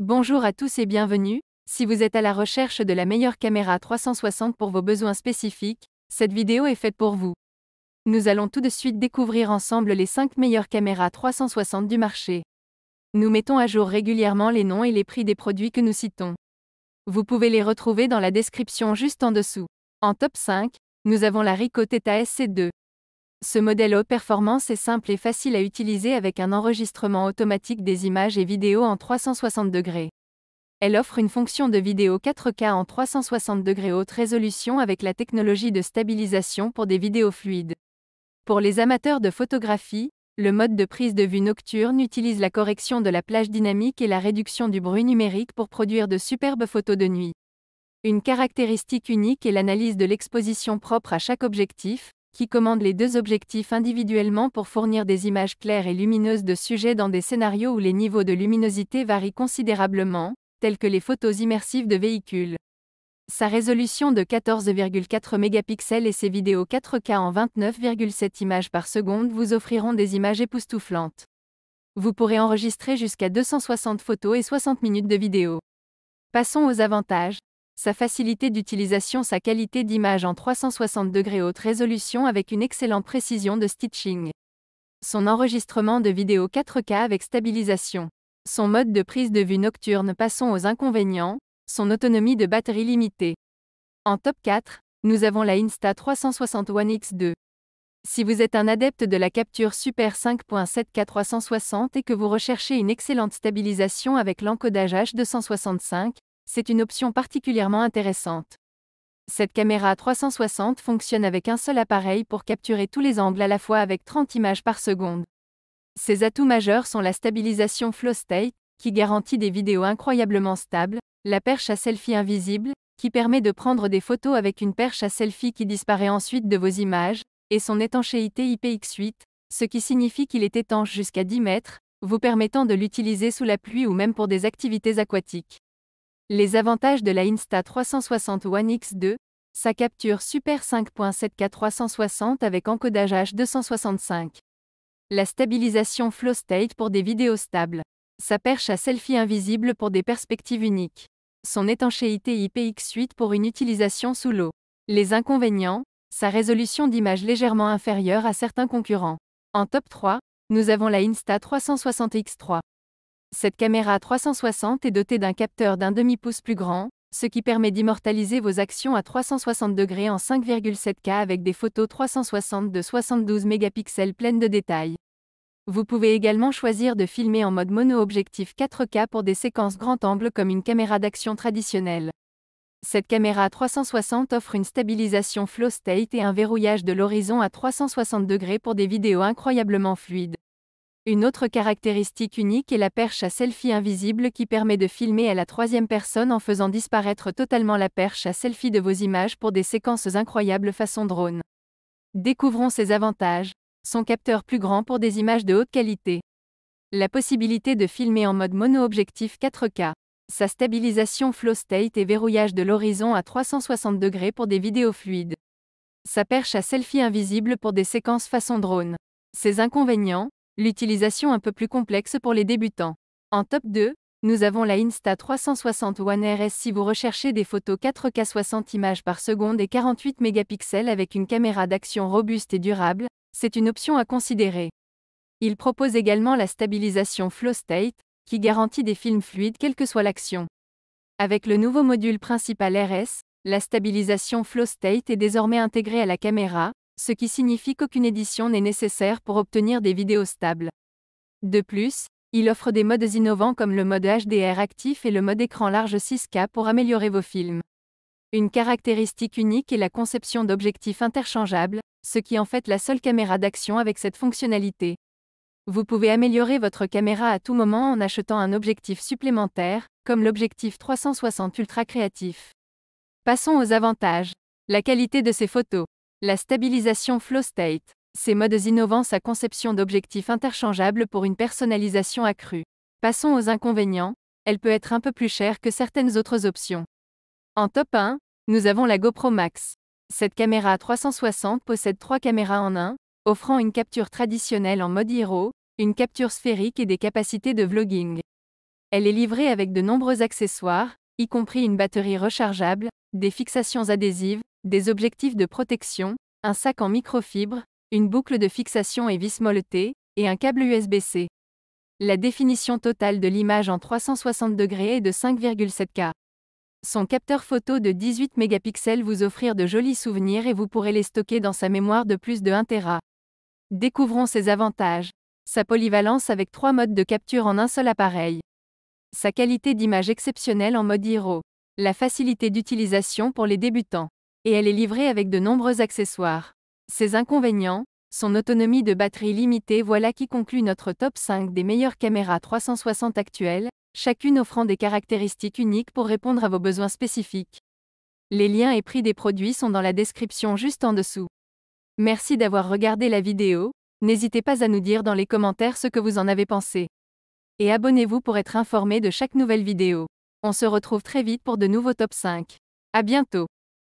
Bonjour à tous et bienvenue. Si vous êtes à la recherche de la meilleure caméra 360 pour vos besoins spécifiques, cette vidéo est faite pour vous. Nous allons tout de suite découvrir ensemble les 5 meilleures caméras 360 du marché. Nous mettons à jour régulièrement les noms et les prix des produits que nous citons. Vous pouvez les retrouver dans la description juste en dessous. En top 5, nous avons la Ricoh Theta SC2. Ce modèle haute performance est simple et facile à utiliser avec un enregistrement automatique des images et vidéos en 360 degrés. Elle offre une fonction de vidéo 4K en 360 degrés haute résolution avec la technologie de stabilisation pour des vidéos fluides. Pour les amateurs de photographie, le mode de prise de vue nocturne utilise la correction de la plage dynamique et la réduction du bruit numérique pour produire de superbes photos de nuit. Une caractéristique unique est l'analyse de l'exposition propre à chaque objectif, qui commande les deux objectifs individuellement pour fournir des images claires et lumineuses de sujets dans des scénarios où les niveaux de luminosité varient considérablement, tels que les photos immersives de véhicules. Sa résolution de 14,4 mégapixels et ses vidéos 4K en 29,7 images par seconde vous offriront des images époustouflantes. Vous pourrez enregistrer jusqu'à 260 photos et 60 minutes de vidéo. Passons aux avantages sa facilité d'utilisation, sa qualité d'image en 360 degrés haute résolution avec une excellente précision de stitching. Son enregistrement de vidéo 4K avec stabilisation. Son mode de prise de vue nocturne passons aux inconvénients, son autonomie de batterie limitée. En top 4, nous avons la Insta 360 One X2. Si vous êtes un adepte de la capture Super 5.7K 360 et que vous recherchez une excellente stabilisation avec l'encodage H265, c'est une option particulièrement intéressante. Cette caméra 360 fonctionne avec un seul appareil pour capturer tous les angles à la fois avec 30 images par seconde. Ses atouts majeurs sont la stabilisation flow state, qui garantit des vidéos incroyablement stables, la perche à selfie invisible, qui permet de prendre des photos avec une perche à selfie qui disparaît ensuite de vos images, et son étanchéité IPX8, ce qui signifie qu'il est étanche jusqu'à 10 mètres, vous permettant de l'utiliser sous la pluie ou même pour des activités aquatiques. Les avantages de la Insta 360 One X2, sa capture Super 5.7K 360 avec encodage H265. La stabilisation Flow State pour des vidéos stables. Sa perche à selfie invisible pour des perspectives uniques. Son étanchéité IPX8 pour une utilisation sous l'eau. Les inconvénients, sa résolution d'image légèrement inférieure à certains concurrents. En top 3, nous avons la Insta 360 X3. Cette caméra 360 est dotée d'un capteur d'un demi-pouce plus grand, ce qui permet d'immortaliser vos actions à 360 degrés en 5,7K avec des photos 360 de 72 mégapixels pleines de détails. Vous pouvez également choisir de filmer en mode mono-objectif 4K pour des séquences grand angle comme une caméra d'action traditionnelle. Cette caméra 360 offre une stabilisation flow state et un verrouillage de l'horizon à 360 degrés pour des vidéos incroyablement fluides. Une autre caractéristique unique est la perche à selfie invisible qui permet de filmer à la troisième personne en faisant disparaître totalement la perche à selfie de vos images pour des séquences incroyables façon drone. Découvrons ses avantages. Son capteur plus grand pour des images de haute qualité. La possibilité de filmer en mode mono-objectif 4K. Sa stabilisation flow state et verrouillage de l'horizon à 360 degrés pour des vidéos fluides. Sa perche à selfie invisible pour des séquences façon drone. Ses inconvénients, L'utilisation un peu plus complexe pour les débutants. En top 2, nous avons la Insta360 One RS si vous recherchez des photos 4K 60 images par seconde et 48 mégapixels avec une caméra d'action robuste et durable, c'est une option à considérer. Il propose également la stabilisation Flow State, qui garantit des films fluides quelle que soit l'action. Avec le nouveau module principal RS, la stabilisation Flow State est désormais intégrée à la caméra, ce qui signifie qu'aucune édition n'est nécessaire pour obtenir des vidéos stables. De plus, il offre des modes innovants comme le mode HDR actif et le mode écran large 6K pour améliorer vos films. Une caractéristique unique est la conception d'objectifs interchangeables, ce qui en fait la seule caméra d'action avec cette fonctionnalité. Vous pouvez améliorer votre caméra à tout moment en achetant un objectif supplémentaire, comme l'objectif 360 Ultra Créatif. Passons aux avantages. La qualité de ces photos. La stabilisation flow state. Ces modes innovants sa conception d'objectifs interchangeables pour une personnalisation accrue. Passons aux inconvénients. Elle peut être un peu plus chère que certaines autres options. En top 1, nous avons la GoPro Max. Cette caméra 360 possède trois caméras en un, offrant une capture traditionnelle en mode hero, une capture sphérique et des capacités de vlogging. Elle est livrée avec de nombreux accessoires, y compris une batterie rechargeable, des fixations adhésives, des objectifs de protection, un sac en microfibre, une boucle de fixation et vis molletée, et un câble USB-C. La définition totale de l'image en 360 degrés est de 5,7K. Son capteur photo de 18 mégapixels vous offrir de jolis souvenirs et vous pourrez les stocker dans sa mémoire de plus de 1 Tera. Découvrons ses avantages. Sa polyvalence avec trois modes de capture en un seul appareil. Sa qualité d'image exceptionnelle en mode Hero. La facilité d'utilisation pour les débutants et elle est livrée avec de nombreux accessoires. Ses inconvénients, son autonomie de batterie limitée, voilà qui conclut notre top 5 des meilleures caméras 360 actuelles, chacune offrant des caractéristiques uniques pour répondre à vos besoins spécifiques. Les liens et prix des produits sont dans la description juste en dessous. Merci d'avoir regardé la vidéo, n'hésitez pas à nous dire dans les commentaires ce que vous en avez pensé. Et abonnez-vous pour être informé de chaque nouvelle vidéo. On se retrouve très vite pour de nouveaux top 5. À bientôt